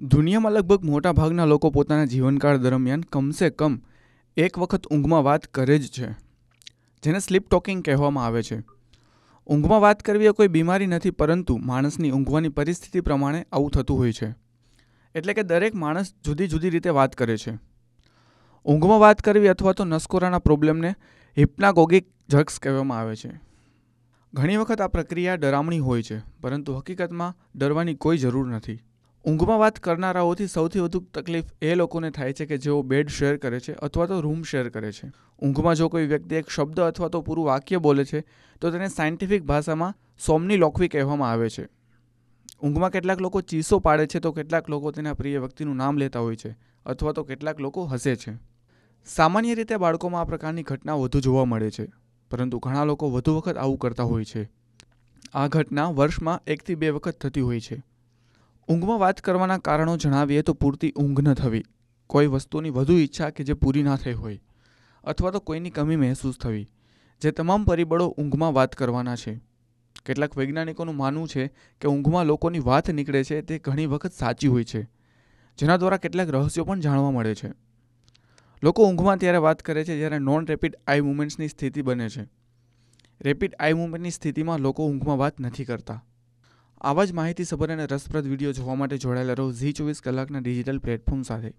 દુનિયામાં લગભગ મોટા ભાગના લોકો પોતાના જીવનકાળ દરમિયાન કમસે કમ એક વખત ઊંઘમાં વાત કરે જ છે જેને સ્લીપ ટોકિંગ કહેવામાં આવે છે ઊંઘમાં વાત કરવી એ કોઈ બીમારી નથી પરંતુ માણસની ઊંઘવાની પરિસ્થિતિ પ્રમાણે આવું થતું હોય છે એટલે કે દરેક માણસ જુદી જુદી રીતે વાત કરે છે ઊંઘમાં વાત કરવી અથવા તો નસકોરાના પ્રોબ્લેમને હિપ્નાગોગિક જગ્સ કહેવામાં આવે છે ઘણી વખત આ પ્રક્રિયા ડરામણી હોય છે પરંતુ હકીકતમાં ડરવાની કોઈ જરૂર નથી ઊંઘમાં વાત કરનારાઓથી સૌથી વધુ તકલીફ એ લોકોને થાય છે કે જેઓ બેડ શેર કરે છે અથવા તો રૂમ શેર કરે છે ઊંઘમાં જો કોઈ વ્યક્તિ એક શબ્દ અથવા તો પૂરું વાક્ય બોલે છે તો તેને સાયન્ટિફિક ભાષામાં સોમની લોકવી કહેવામાં આવે છે ઊંઘમાં કેટલાક લોકો ચીસો પાડે છે તો કેટલાક લોકો તેના પ્રિય વ્યક્તિનું નામ લેતા હોય છે અથવા તો કેટલાક લોકો હસે છે સામાન્ય રીતે બાળકોમાં આ પ્રકારની ઘટના વધુ જોવા મળે છે પરંતુ ઘણા લોકો વધુ વખત આવું કરતા હોય છે આ ઘટના વર્ષમાં એકથી બે વખત થતી હોય છે ઊંઘમાં વાત કરવાના કારણો જણાવીએ તો પૂરતી ઊંઘ ન થવી કોઈ વસ્તુની વધુ ઈચ્છા કે જે પૂરી ના થઈ હોય અથવા તો કોઈની કમી મહેસૂસ થવી જે તમામ પરિબળો ઊંઘમાં વાત કરવાના છે કેટલાક વૈજ્ઞાનિકોનું માનવું છે કે ઊંઘમાં લોકોની વાત નીકળે છે તે ઘણી વખત સાચી હોય છે જેના દ્વારા કેટલાક રહસ્યો પણ જાણવા મળે છે લોકો ઊંઘમાં ત્યારે વાત કરે છે જ્યારે નોન રેપિડ આઈ મુવમેન્ટ્સની સ્થિતિ બને છે રેપિડ આઈ મુવમેન્ટની સ્થિતિમાં લોકો ઊંઘમાં વાત નથી કરતા આવા જ માહિતીસભર અને રસપ્રદ વિડીયો જોવા માટે જોડાયેલા રહો ઝી ચોવીસ કલાકના ડિજિટલ પ્લેટફોર્મ સાથે